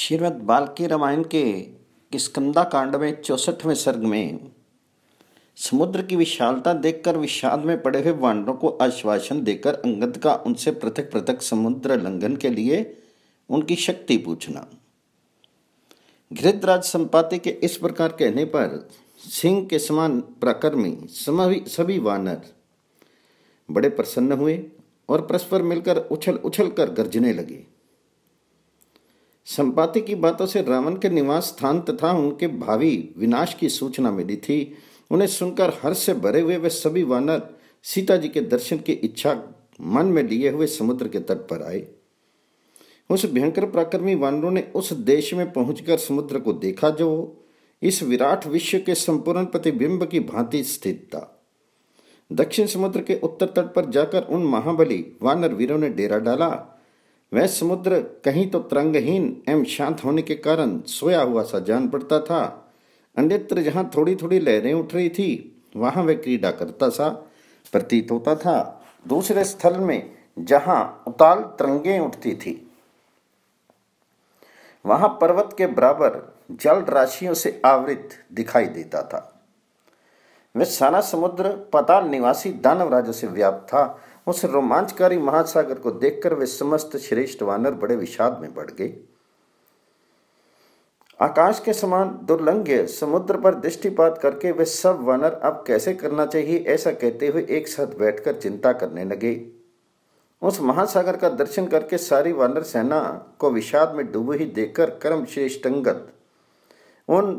श्रीमद बाल्की रामायण के किस्कंदा कांड में चौसठवें सर्ग में समुद्र की विशालता देखकर विषाद में पड़े हुए वानरों को आश्वासन देकर अंगद का उनसे पृथक पृथक समुद्र लंघन के लिए उनकी शक्ति पूछना घृतराज संपाति के इस प्रकार कहने पर सिंह के समान प्रकर्मी सभी वानर बड़े प्रसन्न हुए और परस्पर मिलकर उछल उछल कर गर्जने लगे संपाति की बातों से रावण के निवास स्थान तथा उनके भावी विनाश की सूचना मिली थी उन्हें सुनकर हर्ष से भरे हुए वे सभी वानर सीता जी के दर्शन की इच्छा मन में लिए हुए समुद्र के तट पर आए उस भयंकर प्राक्रमी वानरों ने उस देश में पहुंचकर समुद्र को देखा जो इस विराट विश्व के संपूर्ण प्रतिबिंब की भांति स्थित था दक्षिण समुद्र के उत्तर तट पर जाकर उन महाबली वानर वीरों ने डेरा डाला वह समुद्र कहीं तो तरंगहीन एवं शांत होने के कारण सोया हुआ सा जान पड़ता था अन्यत्र जहाँ थोड़ी थोड़ी लहरें उठ रही थी वहाँ वह क्रीडा करता सा प्रतीत होता था दूसरे स्थल में जहाँ उताल तरंगे उठती थी वहाँ पर्वत के बराबर जल राशियों से आवृत दिखाई देता था वह सारा समुद्र पताल निवासी दानव राजा से व्याप्त था उस रोमांचकारी महासागर को देखकर वे समस्त श्रेष्ठ वानर बड़े विषाद में बढ़ गए आकाश के समान दुर्लंघ्य समुद्र पर दृष्टिपात करके वे सब वानर अब कैसे करना चाहिए ऐसा कहते हुए एक साथ बैठकर चिंता करने लगे उस महासागर का दर्शन करके सारी वानर सेना को विषाद में डूबे ही देखकर कर्म श्रेष्ठंगत उन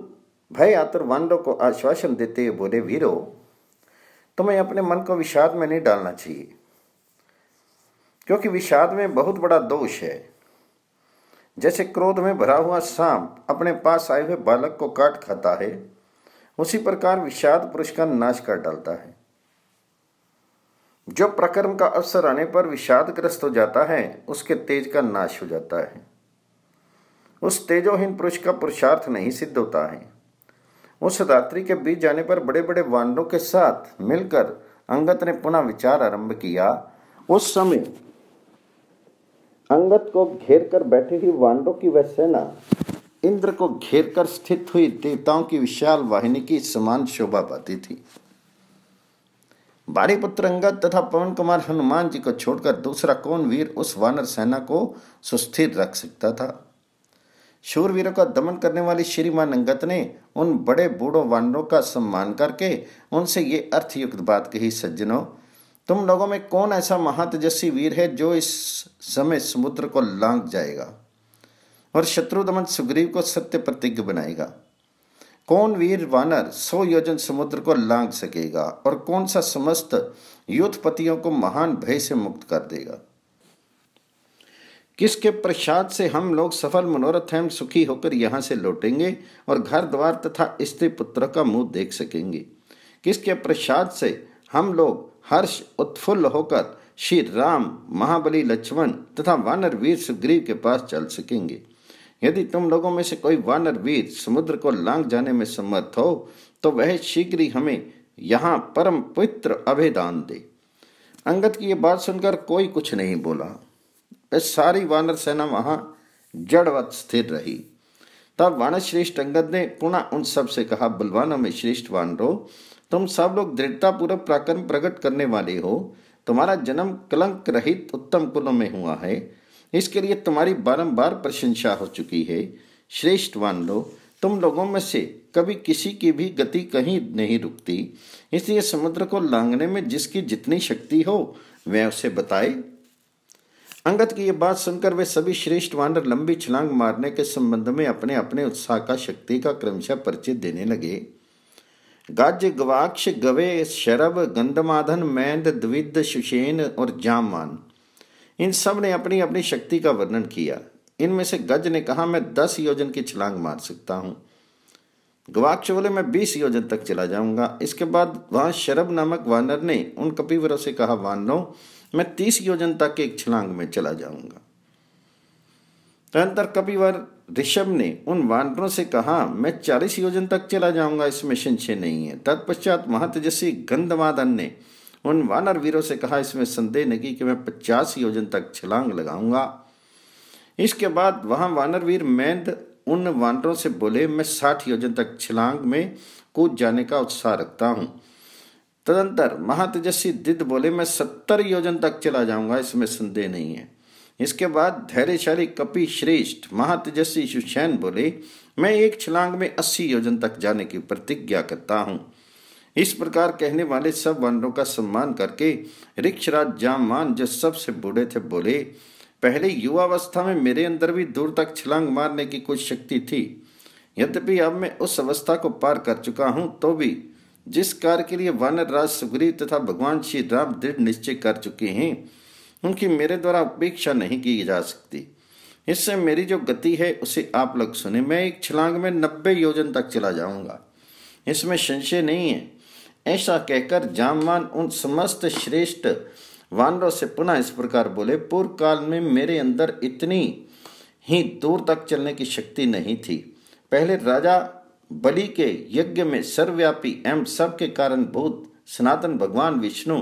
भय आतर वानरों को आश्वासन देते हुए बोले वीरो तुम्हें अपने मन को विषाद में नहीं डालना चाहिए क्योंकि विषाद में बहुत बड़ा दोष है जैसे क्रोध में भरा हुआ सांप अपने पास आए हुए बालक को काट खाता है उसी प्रकार विषाद पुरुष का नाश कर डालता है जो प्रकर्म का अवसर आने पर विषादग्रस्त हो जाता है उसके तेज का नाश हो जाता है उस तेजोहीन पुरुष का पुरुषार्थ नहीं सिद्ध होता है उस रात्रि के बीच जाने पर बड़े बड़े वानरों के साथ मिलकर अंगत ने पुनः विचार आरंभ किया उस समय अंगत को घेर कर बैठी हुई वानरों की वह सेना इंद्र को घेर कर स्थित हुई देवताओं की विशाल वाहिनी की समान शोभा पाती थी बारी पुत्र अंगत तथा पवन कुमार हनुमान जी को छोड़कर दूसरा कौन वीर उस वानर सेना को सुस्थिर रख सकता था शूरवीरों का दमन करने वाली श्रीमान अंगत ने उन बड़े बूढ़ों वानरों का सम्मान करके उनसे ये अर्थयुक्त बात कही सज्जनों तुम लोगों में कौन ऐसा महातेजस्वी वीर है जो इस समय समुद्र को लांग जाएगा और शत्रु दमन सुग्रीव को सत्य प्रतिज्ञ बनाएगा कौन वीर वानर सौ योजन समुद्र को लांग सकेगा और कौन सा समस्त युद्धपतियों को महान भय से मुक्त कर देगा किसके प्रसाद से हम लोग सफल मनोरथ हैं सुखी होकर यहां से लौटेंगे और घर द्वार तथा स्त्री पुत्र का मुंह देख सकेंगे किसके प्रसाद से हम लोग हर्ष उत्फुल्ल होकर श्री राम महाबली लक्ष्मण तथा वानर वीर सुग्रीव के पास चल सकेंगे यदि तुम लोगों में से कोई वानर वीर समुद्र को लांग जाने में समर्थ हो तो वह शीघ्र ही हमें यहाँ परम पवित्र अभिदान दे अंगद की ये बात सुनकर कोई कुछ नहीं बोला वह सारी वानर सेना वहाँ जड़वत स्थिर रही तब वानर श्रेष्ठ अंगद ने पुनः उन सब से कहा बलवानों में श्रेष्ठ वानरों तुम सब लोग दृढ़तापूर्वक पराक्रम प्रकट करने वाले हो तुम्हारा जन्म कलंक रहित उत्तम कुल में हुआ है इसके लिए तुम्हारी बारंबार प्रशंसा हो चुकी है श्रेष्ठ मान लो तुम लोगों में से कभी किसी की भी गति कहीं नहीं रुकती इसलिए समुद्र को लांगने में जिसकी जितनी शक्ति हो वह उसे बताए अंगत की यह बात सुनकर वे सभी श्रेष्ठ वानर लंबी छलांग मारने के संबंध में अपने अपने उत्साह का शक्ति का क्रमशः परिचय देने लगे गज गवाक्ष गवे शरब गंधमाधन मैंद द्विद सुषेन और जामान इन सब ने अपनी अपनी शक्ति का वर्णन किया इनमें से गज ने कहा मैं दस योजन की छलांग मार सकता हूँ गवाक्ष बोले मैं बीस योजन तक चला जाऊंगा इसके बाद वहाँ शरब नामक वानर ने उन कपिवरों से कहा वानरों मैं तीस योजन तक एक छलांग में चला जाऊंगा तदंतर कपिवर ऋषभ ने उन वानरों से कहा मैं चालीस योजन तक चला जाऊंगा इसमें संशय नहीं है तत्पश्चात महातेजस्वी गंधवादन ने उन वानर वीरों से कहा इसमें संदेह नहीं कि मैं पचास योजन तक छलांग लगाऊंगा इसके बाद वहाँ वानर वीर मैंद उन वानरों से बोले मैं साठ योजन तक छलांग में कूद जाने का उत्साह रखता हूँ तदंतर महातेजस्वी दिद बोले मैं सत्तर योजन तक चला जाऊंगा इसमें संदेह नहीं है इसके बाद धैर्यशाली कपि श्रेष्ठ महातेजस्वी सुशैन बोले मैं एक छलांग में अस्सी योजन तक जाने की प्रतिज्ञा करता हूँ इस प्रकार कहने वाले सब वानरों का सम्मान करके रिक्षराज जामान जो सबसे बूढ़े थे बोले पहले युवावस्था में मेरे अंदर भी दूर तक छलांग मारने की कुछ शक्ति थी यद्यपि अब मैं उस अवस्था को पार कर चुका हूँ तो भी जिस कार्य के लिए वानर राज सुग्रीव तथा भगवान श्री राम दृढ़ निश्चय कर चुके हैं उनकी मेरे द्वारा अपेक्षा नहीं की जा सकती इससे मेरी जो गति है उसे आप लोग सुने मैं एक छलांग में नब्बे योजन तक चला जाऊंगा इसमें संशय नहीं है ऐसा कहकर जामवान उन समस्त श्रेष्ठ वानरों से पुनः इस प्रकार बोले पूर्व काल में मेरे अंदर इतनी ही दूर तक चलने की शक्ति नहीं थी पहले राजा बलि के यज्ञ में सर्वव्यापी एवं सबके कारण भूत सनातन भगवान विष्णु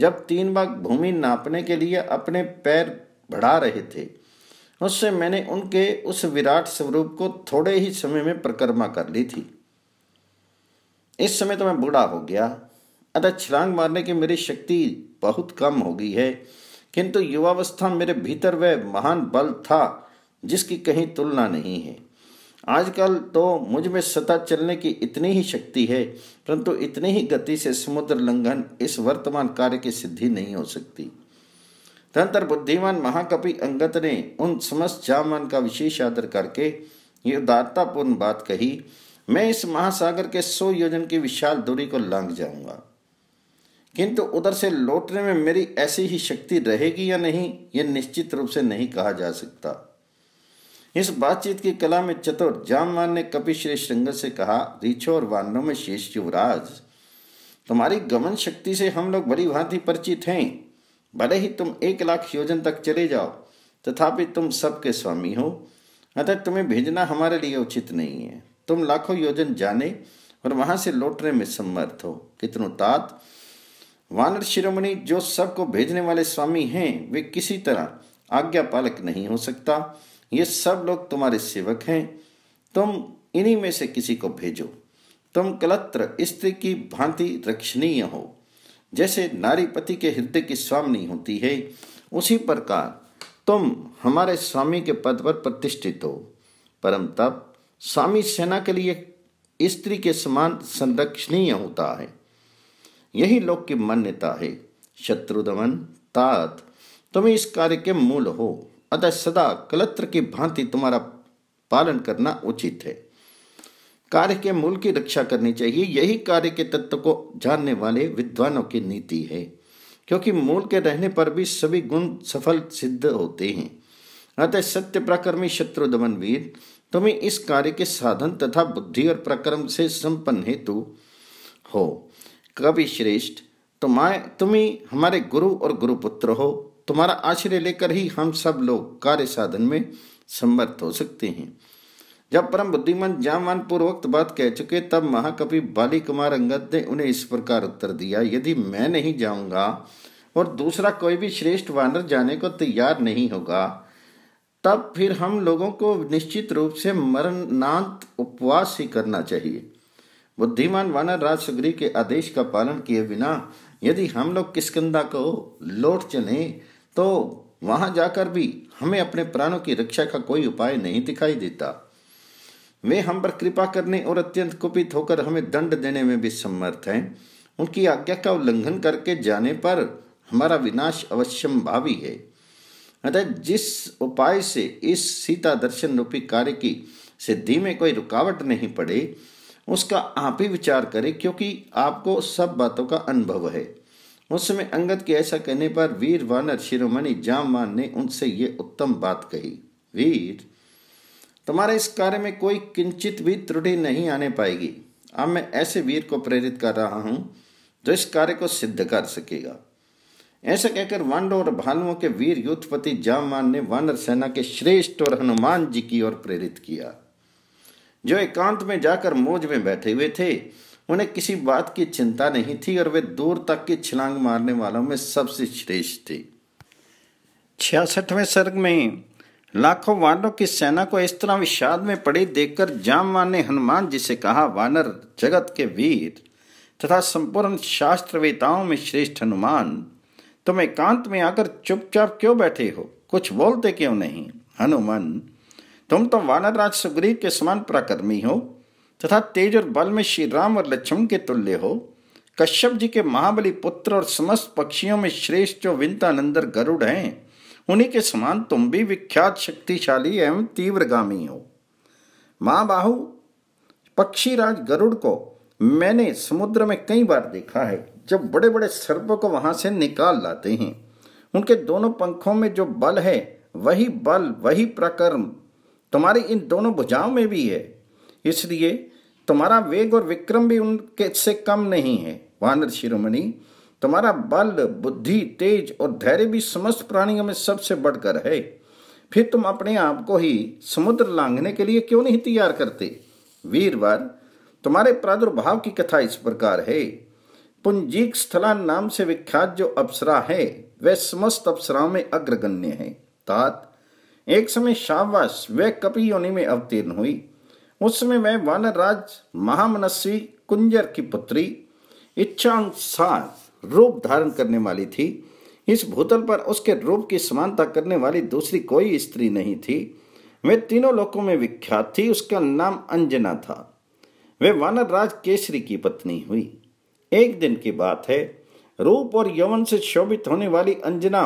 जब तीन बाग भूमि नापने के लिए अपने पैर बढ़ा रहे थे उससे मैंने उनके उस विराट स्वरूप को थोड़े ही समय में परिक्रमा कर ली थी इस समय तो मैं बूढ़ा हो गया अतः छलांग मारने की मेरी शक्ति बहुत कम हो गई है किंतु युवावस्था मेरे भीतर वह महान बल था जिसकी कहीं तुलना नहीं है आजकल तो मुझ में सता चलने की इतनी ही शक्ति है परंतु इतनी ही गति से समुद्र लंघन इस वर्तमान कार्य की सिद्धि नहीं हो सकती तंत्र बुद्धिमान महाकवि अंगत ने उन समस्त जामन का विशेष आदर करके ये उदारतापूर्ण बात कही मैं इस महासागर के सौ योजन की विशाल दूरी को लांग जाऊंगा किंतु उधर से लौटने में मेरी ऐसी ही शक्ति रहेगी या नहीं ये निश्चित रूप से नहीं कहा जा सकता इस बातचीत की कला में चतुर जामवान ने कपि श्री श्रृंग से कहा रीछो और वानरों में शेष युवराज तुम्हारी गमन शक्ति से हम लोग बड़ी भांति परिचित हैं भले ही तुम एक लाख योजन तक चले जाओ तथापि तुम सबके स्वामी हो अतः तुम्हें भेजना हमारे लिए उचित नहीं है तुम लाखों योजन जाने और वहां से लौटने में समर्थ हो कितनो तात वानर शिरोमणि जो सबको भेजने वाले स्वामी हैं वे किसी तरह आज्ञा पालक नहीं हो सकता ये सब लोग तुम्हारे सेवक हैं तुम इन्हीं में से किसी को भेजो तुम कलत्र स्त्री की भांति रक्षणीय हो जैसे नारी पति के हृदय की स्वामी होती है उसी प्रकार तुम हमारे स्वामी के पद पर प्रतिष्ठित हो परम तप स्वामी सेना के लिए स्त्री के समान संरक्षणीय होता है यही लोक की मान्यता है शत्रु दमन तात तुम इस कार्य के मूल हो अतः सदा कलत्र की भांति तुम्हारा पालन करना उचित है कार्य के मूल की रक्षा करनी चाहिए यही कार्य के तत्व को जानने वाले विद्वानों की नीति है क्योंकि मूल के रहने पर भी सभी गुण सफल सिद्ध होते हैं अतः सत्य प्रकर्मी शत्रु दमनवीर तुम्हें इस कार्य के साधन तथा बुद्धि और प्रक्रम से संपन्न हेतु हो कवि श्रेष्ठ तुम्हें तुम्हें हमारे गुरु और गुरुपुत्र हो तुम्हारा आश्रय लेकर ही हम सब लोग कार्य साधन में समर्थ हो सकते हैं जब परम बुद्धिमान जामान पूर्वक्त बात कह चुके तब महाकवि बाली कुमार अंगद ने उन्हें इस प्रकार उत्तर दिया यदि मैं नहीं जाऊंगा और दूसरा कोई भी श्रेष्ठ वानर जाने को तैयार नहीं होगा तब फिर हम लोगों को निश्चित रूप से मरणांत उपवास ही करना चाहिए बुद्धिमान वानर राज के आदेश का पालन किए बिना यदि हम लोग किसकंदा को लौट चलें तो वहां जाकर भी हमें अपने प्राणों की रक्षा का कोई उपाय नहीं दिखाई देता वे हम पर कृपा करने और अत्यंत कुपित होकर हमें दंड देने में भी समर्थ हैं उनकी आज्ञा का उल्लंघन करके जाने पर हमारा विनाश अवश्यम भावी है अतः जिस उपाय से इस सीता दर्शन रूपी कार्य की सिद्धि में कोई रुकावट नहीं पड़े उसका आप ही विचार करें क्योंकि आपको सब बातों का अनुभव है उस समय अंगद के ऐसा कहने पर वीर वानर शिरोमणि जामवान ने उनसे ये उत्तम बात कही वीर तुम्हारे इस कार्य में कोई किंचित भी त्रुटि नहीं आने पाएगी अब मैं ऐसे वीर को प्रेरित कर रहा हूं जो इस कार्य को सिद्ध कर सकेगा ऐसा कहकर वानर और भालुओं के वीर युद्धपति जामवान ने वानर सेना के श्रेष्ठ और हनुमान जी की ओर प्रेरित किया जो एकांत में जाकर मोज में बैठे हुए थे उन्हें किसी बात की चिंता नहीं थी और वे दूर तक की छलांग मारने वालों में सबसे श्रेष्ठ थे छियासठवें सर्ग में लाखों वानरों की सेना को इस तरह विषाद में पड़ी देखकर जाम ने हनुमान जी से कहा वानर जगत के वीर तथा संपूर्ण शास्त्रवेताओं में श्रेष्ठ हनुमान तुम एकांत में आकर चुपचाप क्यों बैठे हो कुछ बोलते क्यों नहीं हनुमान तुम तो वानर राज सुग्रीव के समान पराक्रमी हो तथा तेज और बल में श्री राम और लक्ष्मण के तुल्य हो कश्यप जी के महाबली पुत्र और समस्त पक्षियों में श्रेष्ठ जो विंतानंदर गरुड़ हैं उन्हीं के समान तुम भी विख्यात शक्तिशाली एवं तीव्रगामी हो माँ बाहु पक्षीराज गरुड़ को मैंने समुद्र में कई बार देखा है जब बड़े बड़े सर्प को वहां से निकाल लाते हैं उनके दोनों पंखों में जो बल है वही बल वही प्रकर्म तुम्हारी इन दोनों भुजाओं में भी है इसलिए तुम्हारा वेग और विक्रम भी उनके से कम नहीं है वानर शिरोमणि तुम्हारा बल बुद्धि तेज और धैर्य भी समस्त प्राणियों में सबसे बढ़कर है फिर तुम अपने आप को ही समुद्र लांघने के लिए क्यों नहीं तैयार करते वीरवर तुम्हारे प्रादुर्भाव की कथा इस प्रकार है पुंजीक स्थला नाम से विख्यात जो अप्सरा है वह समस्त अप्सराओं में अग्रगण्य है तात एक समय शावास वह कपि योनि में अवतीर्ण हुई उस समय मैं वानराज महामनस्वी कुंजर की पुत्री इच्छानुसार रूप धारण करने वाली थी इस भूतल पर उसके रूप की समानता करने वाली दूसरी कोई स्त्री नहीं थी वे तीनों लोकों में विख्यात थी उसका नाम अंजना था वे वानर राज केसरी की पत्नी हुई एक दिन की बात है रूप और यवन से शोभित होने वाली अंजना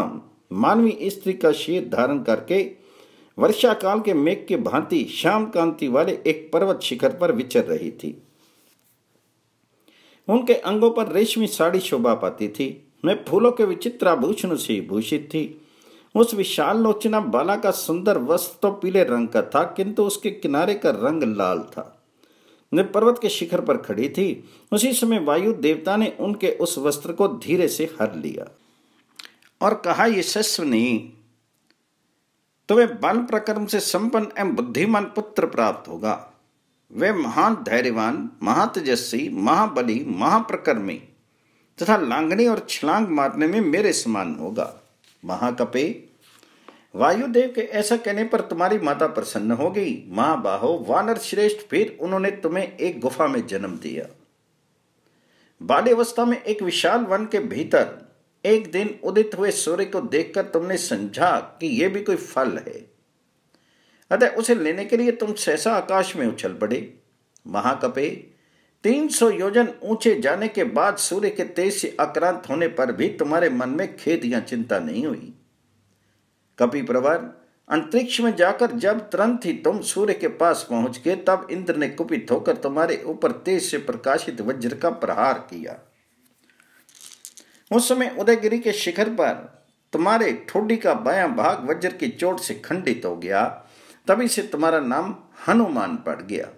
मानवीय स्त्री का शीर धारण करके वर्षा काल के मेघ के भांति श्याम कांति वाले एक पर्वत शिखर पर विचर रही थी उनके अंगों पर रेशमी साड़ी शोभा पाती थी मैं फूलों के विचित्र आभूषण से भूषित थी उस विशाल लोचना बाला का सुंदर वस्त्र तो पीले रंग का था किंतु उसके किनारे का रंग लाल था मैं पर्वत के शिखर पर खड़ी थी उसी समय वायु देवता ने उनके उस वस्त्र को धीरे से हर लिया और कहा नहीं तुम्हें तो बाल प्रक्रम से संपन्न एवं बुद्धिमान पुत्र प्राप्त होगा वे महान धैर्यवान महातेजस्वी महाबली महाप्रकर्मी तथा लांगनी और छलांग मारने में मेरे समान होगा महाकपे वायुदेव के ऐसा कहने पर तुम्हारी माता प्रसन्न हो गई महाबाहो वानर श्रेष्ठ फिर उन्होंने तुम्हें एक गुफा में जन्म दिया बाल्यवस्था में एक विशाल वन के भीतर एक दिन उदित हुए सूर्य को देखकर तुमने समझा कि यह भी कोई फल है अतः उसे लेने के लिए तुम सहसा आकाश में उछल पड़े महाकपे 300 योजन ऊंचे जाने के बाद सूर्य के तेज से आक्रांत होने पर भी तुम्हारे मन में खेद या चिंता नहीं हुई कपि प्रवर अंतरिक्ष में जाकर जब तुरंत ही तुम सूर्य के पास पहुंच गए तब इंद्र ने कुपित होकर तुम्हारे ऊपर तेज से प्रकाशित वज्र का प्रहार किया उस समय उदयगिरी के शिखर पर तुम्हारे ठोडी का बायां भाग वज्र की चोट से खंडित हो गया तभी से तुम्हारा नाम हनुमान पड़ गया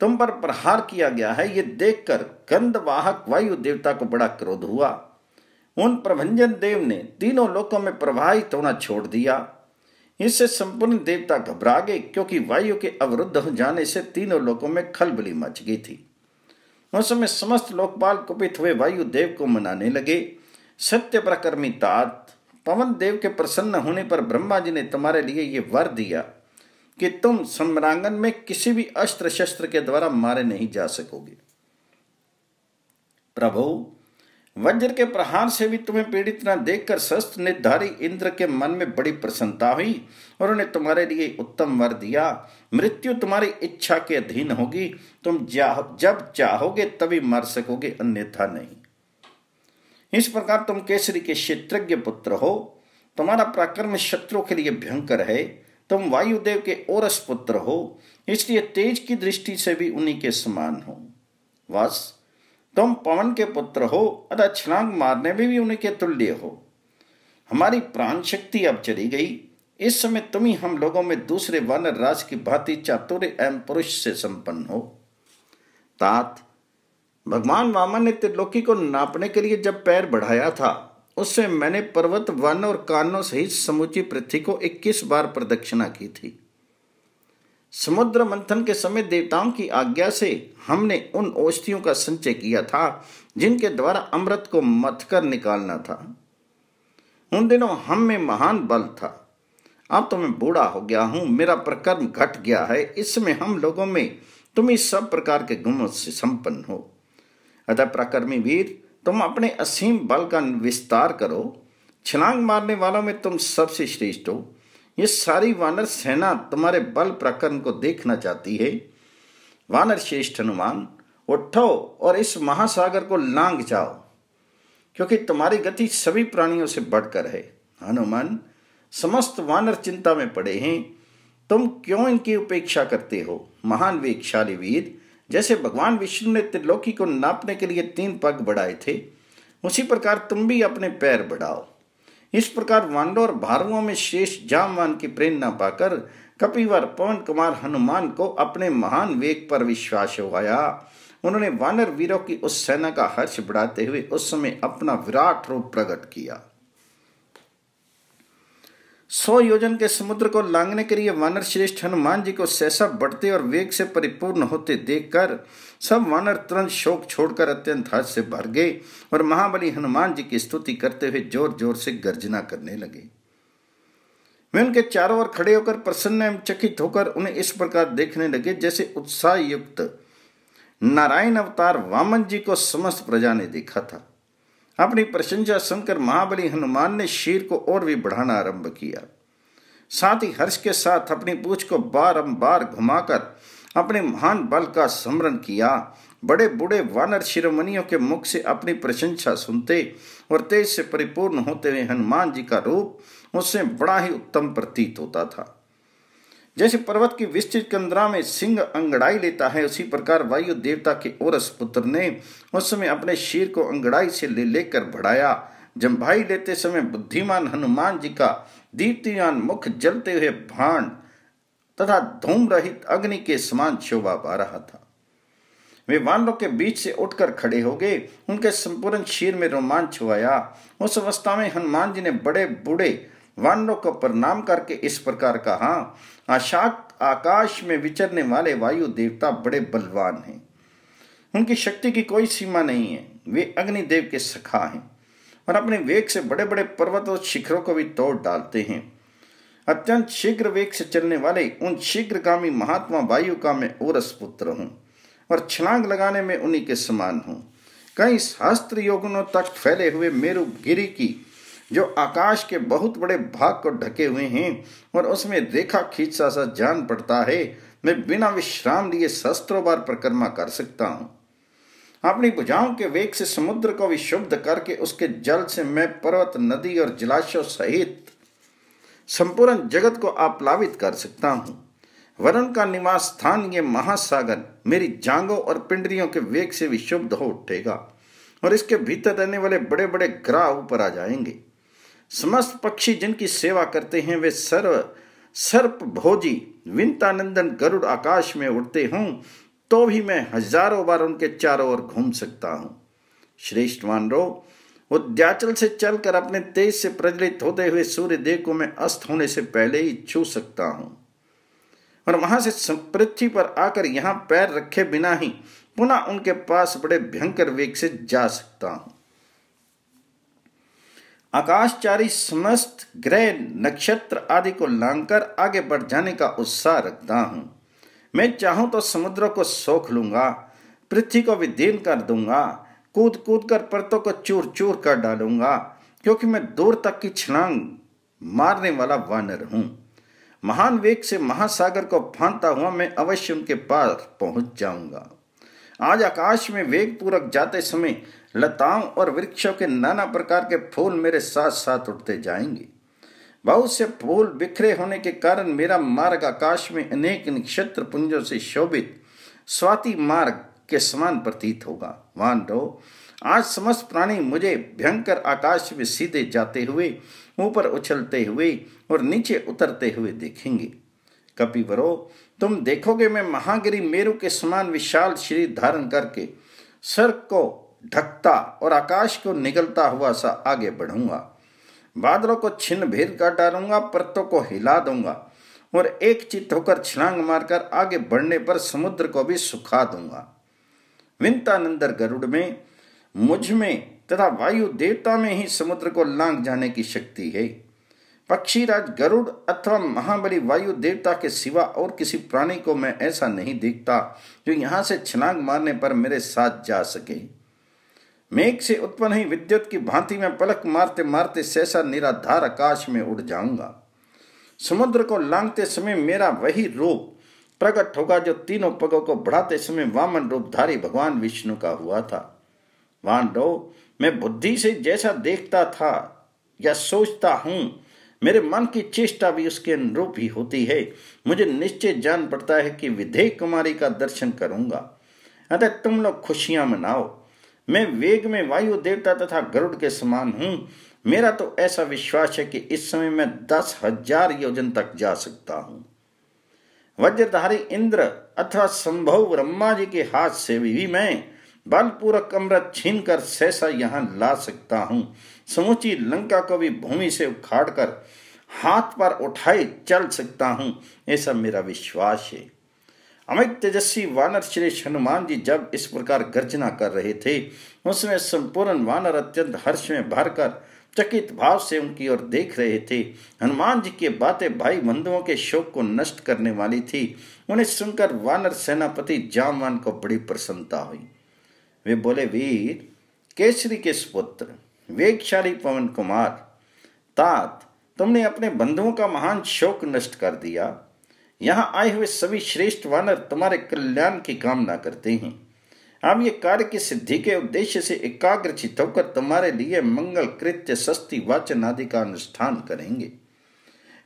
तुम पर प्रहार किया गया है ये देखकर गंधवाहक वायु देवता को बड़ा क्रोध हुआ उन प्रभंजन देव ने तीनों लोकों में प्रवाहित होना छोड़ दिया इससे संपूर्ण देवता घबरा गए क्योंकि वायु के अवरुद्ध हो जाने से तीनों लोकों में खलबली मच गई थी उस समय समस्त लोकपाल कुपित हुए वायुदेव को मनाने लगे सत्य प्रकर्मी तात पवन देव के प्रसन्न होने पर ब्रह्मा जी ने तुम्हारे लिए ये वर दिया कि तुम सम्रांगन में किसी भी अस्त्र शस्त्र के द्वारा मारे नहीं जा सकोगे प्रभु वज्र के प्रहार से भी तुम्हें पीड़ित न देखकर शस्त्र निर्धारी इंद्र के मन में बड़ी प्रसन्नता हुई और उन्हें तुम्हारे लिए उत्तम वर दिया मृत्यु तुम्हारी इच्छा के अधीन होगी तुम जब चाहोगे तभी मर सकोगे अन्यथा नहीं इस प्रकार तुम केसरी के क्षेत्रज्ञ पुत्र हो तुम्हारा पराक्रम शत्रु के लिए भयंकर है तुम वायुदेव के ओरस पुत्र हो इसलिए तेज की दृष्टि से भी उन्हीं के समान हो वास्तव तुम पवन के पुत्र हो अतः छलांग मारने में भी उनके तुल्य हो हमारी प्राण शक्ति अब चली गई इस समय तुम ही हम लोगों में दूसरे वानर राज की भांति चातुर्य एवं पुरुष से संपन्न हो तात भगवान वामन ने त्रिलोकी को नापने के लिए जब पैर बढ़ाया था उससे मैंने पर्वत वन और कानों सहित समूची पृथ्वी को 21 बार प्रदक्षिणा की थी समुद्र मंथन के समय देवताओं की आज्ञा से हमने उन औषधियों का संचय किया था जिनके द्वारा अमृत को मथकर निकालना था उन दिनों हम में महान बल था अब तो मैं बूढ़ा हो गया हूं मेरा प्रकर्म घट गया है इसमें हम लोगों में तुम इस सब प्रकार के गुम से संपन्न हो अतः प्रकर्मी वीर तुम अपने असीम बल का विस्तार करो छलांग मारने वालों में तुम सबसे श्रेष्ठ हो ये सारी वानर सेना तुम्हारे बल प्रकरण को देखना चाहती है वानर श्रेष्ठ हनुमान उठो और इस महासागर को लांग जाओ क्योंकि तुम्हारी गति सभी प्राणियों से बढ़कर है हनुमान समस्त वानर चिंता में पड़े हैं तुम क्यों इनकी उपेक्षा करते हो महान वेक्षाली वीर जैसे भगवान विष्णु ने त्रिलोकी को नापने के लिए तीन पग बढ़ाए थे उसी प्रकार तुम भी अपने पैर बढ़ाओ इस प्रकार वानरों और भारवों में शेष जामवान की प्रेरणा पाकर कपिवर पवन कुमार हनुमान को अपने महान वेग पर विश्वास हो उन्होंने वानर वीरों की उस सेना का हर्ष बढ़ाते हुए उस समय अपना विराट रूप प्रकट किया सौ योजन के समुद्र को लांगने के लिए वानर श्रेष्ठ हनुमान जी को सहसा बढ़ते और वेग से परिपूर्ण होते देखकर सब वानर तुरंत शोक छोड़कर अत्यंत हर्ष से भर गए और महाबली हनुमान जी की स्तुति करते हुए जोर जोर से गर्जना करने लगे वे उनके चारों ओर खड़े होकर प्रसन्न एवं चकित होकर उन्हें इस प्रकार देखने लगे जैसे उत्साह युक्त नारायण अवतार वामन जी को समस्त प्रजा ने देखा था अपनी प्रशंसा सुनकर महाबली हनुमान ने शीर को और भी बढ़ाना आरंभ किया साथ ही हर्ष के साथ अपनी पूछ को बारंबार घुमाकर अपने महान बल का स्मरण किया बड़े बूढ़े वानर शिरोमणियों के मुख से अपनी प्रशंसा सुनते और तेज से परिपूर्ण होते हुए हनुमान जी का रूप उससे बड़ा ही उत्तम प्रतीत होता था जैसे पर्वत की विस्तृत कंदरा में सिंह अंगड़ाई लेता है उसी प्रकार वायु देवता के ओरस पुत्र ने उस समय अपने शीर को अंगड़ाई से ले लेकर बढ़ाया जम्भाई लेते समय बुद्धिमान हनुमान जी का दीप्तिमान मुख जलते हुए भांड तथा धूम रहित अग्नि के समान शोभा पा रहा था वे वानरों के बीच से उठकर खड़े हो गए उनके संपूर्ण शीर में रोमांच हुआ उस अवस्था में हनुमान जी ने बड़े बूढ़े वानरों को प्रणाम करके इस प्रकार कहा आशाक आकाश में विचरने वाले वायु देवता बड़े बलवान हैं उनकी शक्ति की कोई सीमा नहीं है वे अग्निदेव के सखा हैं और अपने वेग से बड़े बड़े पर्वत और शिखरों को भी तोड़ डालते हैं अत्यंत शीघ्र वेग से चलने वाले उन शीघ्रगामी महात्मा वायु का मैं ओरस पुत्र हूँ और छलांग लगाने में उन्हीं के समान हूँ कई शास्त्र योगनों तक फैले हुए मेरु गिरी की जो आकाश के बहुत बड़े भाग को ढके हुए हैं और उसमें रेखा खींचा सा जान पड़ता है मैं बिना विश्राम लिए शस्त्रों बार परिक्रमा कर सकता हूं अपनी भुजाओं के वेग से समुद्र को भी शुद्ध करके उसके जल से मैं पर्वत नदी और जलाशयों सहित संपूर्ण जगत को आप्लावित कर सकता हूँ वरुण का निवास स्थान ये महासागर मेरी जांगों और पिंडरियों के वेग से भी शुद्ध हो उठेगा और इसके भीतर रहने वाले बड़े बड़े ग्राह ऊपर आ जाएंगे समस्त पक्षी जिनकी सेवा करते हैं वे सर्व सर्प भोजी विंतानंदन गरुड़ आकाश में उड़ते हों तो भी मैं हजारों बार उनके चारों ओर घूम सकता हूं श्रेष्ठ मान रो उद्याचल से चलकर अपने तेज से प्रज्वलित होते हुए सूर्य देव को मैं अस्त होने से पहले ही छू सकता हूं और वहां से पृथ्वी पर आकर यहां पैर रखे बिना ही पुनः उनके पास बड़े भयंकर वेग से जा सकता हूँ आकाशचारी समस्त ग्रह नक्षत्र आदि को लांघकर आगे बढ़ जाने का उत्साह रखता हूँ मैं चाहूँ तो समुद्र को सोख लूंगा पृथ्वी को विदीन कर दूंगा कूद कूद कर परतों को चूर चूर कर डालूंगा क्योंकि मैं दूर तक की छलांग मारने वाला वानर हूँ महान वेग से महासागर को फांता हुआ मैं अवश्य उनके पास पहुंच जाऊंगा आज आकाश में वेग पूर्वक जाते समय लताओं और वृक्षों के नाना प्रकार के फूल मेरे साथ साथ उठते जाएंगे बहुत से फूल बिखरे होने के कारण मेरा मार्ग आकाश में अनेक नक्षत्र पुंजों से शोभित स्वाति मार्ग के समान प्रतीत होगा मान लो आज समस्त प्राणी मुझे भयंकर आकाश में सीधे जाते हुए ऊपर उछलते हुए और नीचे उतरते हुए देखेंगे कपिवरो तुम देखोगे मैं महागिरी मेरु के समान विशाल शरीर धारण करके सर को ढकता और आकाश को निगलता हुआ सा आगे बढ़ूंगा बादलों को छिन्न भेद कर डालूंगा परतों को हिला दूंगा और एक चित्त होकर छलांग मारकर आगे बढ़ने पर समुद्र को भी सुखा दूंगा विंतानंदर गरुड़ में मुझ में तथा वायु देवता में ही समुद्र को लांग जाने की शक्ति है पक्षीराज गरुड़ अथवा महाबली वायु देवता के सिवा और किसी प्राणी को मैं ऐसा नहीं देखता जो यहां से छलांग मारने पर मेरे साथ जा सके मेघ से उत्पन्न ही विद्युत की भांति में पलक मारते मारते सहसा निराधार आकाश में उड़ जाऊंगा समुद्र को लांगते समय मेरा वही रूप प्रकट होगा जो तीनों पगों को बढ़ाते समय वामन रूपधारी भगवान विष्णु का हुआ था वानरो मैं बुद्धि से जैसा देखता था या सोचता हूं मेरे मन की चेष्टा भी उसके अनुरूप ही होती है मुझे निश्चय जान पड़ता है कि विधेय कुमारी का दर्शन करूंगा अतः तुम लोग खुशियां मनाओ मैं वेग में वायु देवता तथा गरुड़ के समान हूँ मेरा तो ऐसा विश्वास है कि इस समय मैं दस हजार योजन तक जा सकता हूँ वज्रधारी इंद्र अथवा संभव ब्रह्मा जी के हाथ से भी मैं बलपूर्वक अमृत छीन कर सहसा यहाँ ला सकता हूँ समूची लंका को भी भूमि से उखाड़ कर हाथ पर उठाए चल सकता हूँ ऐसा मेरा विश्वास है अमित तेजस्वी वानर श्री हनुमान जी जब इस प्रकार गर्जना कर रहे थे उसमें संपूर्ण वानर अत्यंत हर्ष में भरकर चकित भाव से उनकी ओर देख रहे थे हनुमान जी की बातें भाई बंधुओं के शोक को नष्ट करने वाली थी उन्हें सुनकर वानर सेनापति जामवान को बड़ी प्रसन्नता हुई वे बोले वीर केसरी के सुपुत्र वेगशाली पवन कुमार तात तुमने अपने बंधुओं का महान शोक नष्ट कर दिया यहाँ आए हुए सभी श्रेष्ठ वानर तुम्हारे कल्याण की कामना करते हैं हम ये कार्य की सिद्धि के उद्देश्य से एकाग्रचित होकर तुम्हारे लिए मंगल कृत्य सस्ती वाचन आदि का अनुष्ठान करेंगे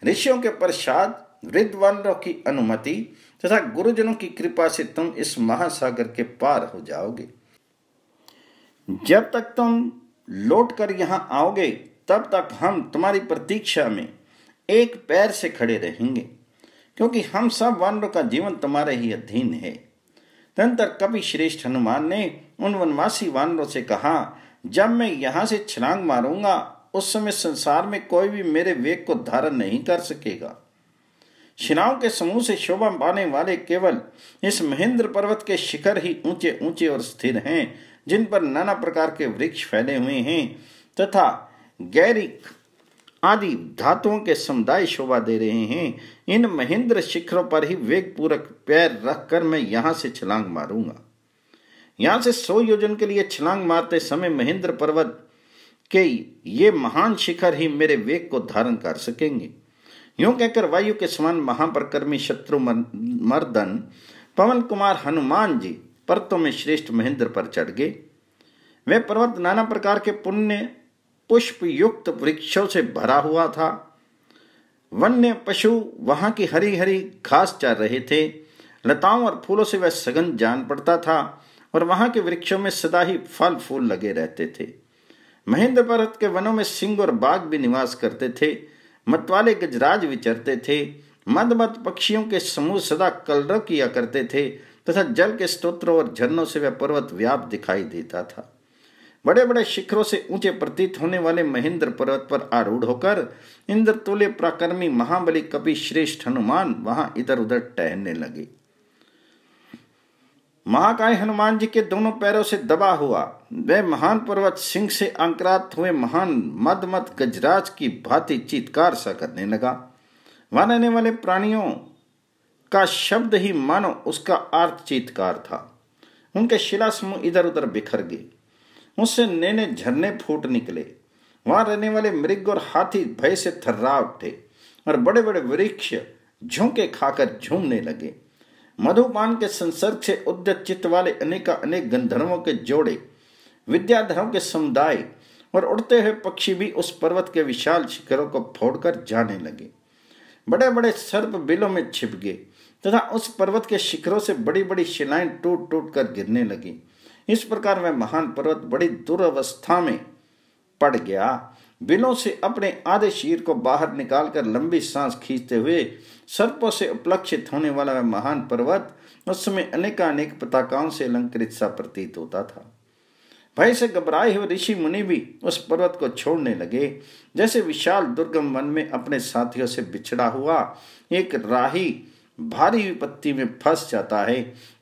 ऋषियों के प्रसाद वृद्ध वानरों की अनुमति तथा गुरुजनों की कृपा से तुम इस महासागर के पार हो जाओगे जब तक तुम लौट कर यहाँ आओगे तब तक हम तुम्हारी प्रतीक्षा में एक पैर से खड़े रहेंगे क्योंकि हम सब वानरों का जीवन तुम्हारे ही अधीन है तंत्र कवि श्रेष्ठ हनुमान ने उन वनवासी वानरों से कहा जब मैं यहां से छलांग मारूंगा उस समय संसार में कोई भी मेरे वेग को धारण नहीं कर सकेगा शिलाओं के समूह से शोभा पाने वाले केवल इस महेंद्र पर्वत के शिखर ही ऊंचे ऊंचे और स्थिर हैं जिन पर नाना प्रकार के वृक्ष फैले हुए हैं तथा गैरिक आदि धातुओं के समुदाय शोभा दे रहे हैं इन महेंद्र शिखरों पर ही वेगपूर्वक पैर रखकर मैं यहां से छलांग मारूंगा यहां से सौ योजन के लिए छलांग मारते समय महेंद्र पर्वत के ये महान शिखर ही मेरे वेग को धारण कर सकेंगे यूं कहकर वायु के समान महापरकर्मी शत्रु मर्दन पवन कुमार हनुमान जी पर्वतों में श्रेष्ठ महेंद्र पर चढ़ गए वे पर्वत नाना प्रकार के पुण्य पुष्प युक्त वृक्षों से भरा हुआ था वन्य पशु वहाँ की हरी हरी घास चर रहे थे लताओं और फूलों से वह सघन जान पड़ता था और वहां के वृक्षों में सदा ही फल फूल लगे रहते थे महेंद्र पर्वत के वनों में सिंह और बाघ भी निवास करते थे मतवाले गजराज विचरते थे मद मद पक्षियों के समूह सदा कलरव किया करते थे तथा जल के स्त्रोत्रों और झरनों से वह पर्वत व्याप दिखाई देता था बड़े बड़े शिखरों से ऊंचे प्रतीत होने वाले महेंद्र पर्वत पर आरूढ़ होकर तुल्य प्राकर्मी महाबली कपि श्रेष्ठ हनुमान वहां इधर उधर टहलने लगे महाकाय हनुमान जी के दोनों पैरों से दबा हुआ वह महान पर्वत सिंह से अंकरात हुए महान मद मद गजराज की भांति चीतकार सा करने लगा वहां रहने वाले प्राणियों का शब्द ही मानो उसका अर्थ चीतकार था उनके शिला समूह इधर उधर बिखर गए उससे नैने झरने फूट निकले वहां रहने वाले मृग और हाथी भय से थर्रा उठे और बड़े बड़े वृक्ष झोंके खाकर झूमने लगे मधुपान के संसर्ग से उद्यत चित्त वाले अनेक अनेक गंधर्वों के जोड़े विद्याधरों के समुदाय और उड़ते हुए पक्षी भी उस पर्वत के विशाल शिखरों को फोड़कर जाने लगे बड़े बड़े सर्प बिलों में छिप गए तथा उस पर्वत के शिखरों से बड़ी बड़ी शिलाएं टूट टूट कर गिरने लगी इस प्रकार वह महान पर्वत बड़ी दुर्वस्था में पड़ गया बिलों से अपने आधे शीर को बाहर निकालकर लंबी सांस खींचते हुए सर्पों से उपलक्षित होने वाला वह महान पर्वत उस समय अनेकानेक पताकाओं से अलंकृत सा प्रतीत होता था भय से घबराए हुए ऋषि मुनि भी उस पर्वत को छोड़ने लगे जैसे विशाल दुर्गम वन में अपने साथियों से बिछड़ा हुआ एक राही भारी विपत्ति में फंस जाता है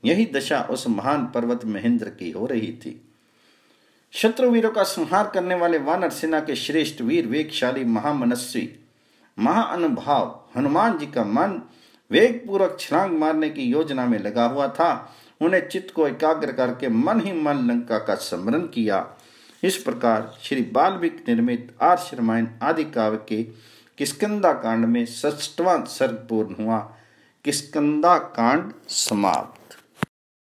यही दशा उस महान पर्वत महेंद्र की हो रही थी शत्रुवीरों का संहार करने वाले वानर सेना के श्रेष्ठ वीर वेगशाली महामनस्वी महाअनुभाव हनुमान जी का मन वेगपूर्वक छलांग मारने की योजना में लगा हुआ था उन्हें चित्त को एकाग्र करके मन ही मन लंका का स्मरण किया इस प्रकार श्री बाल्मिक निर्मित आर्ष रामायण आदि काव्य के किस्कंदा कांड में सर्ग पूर्ण हुआ किसकंदा कांड समाप्त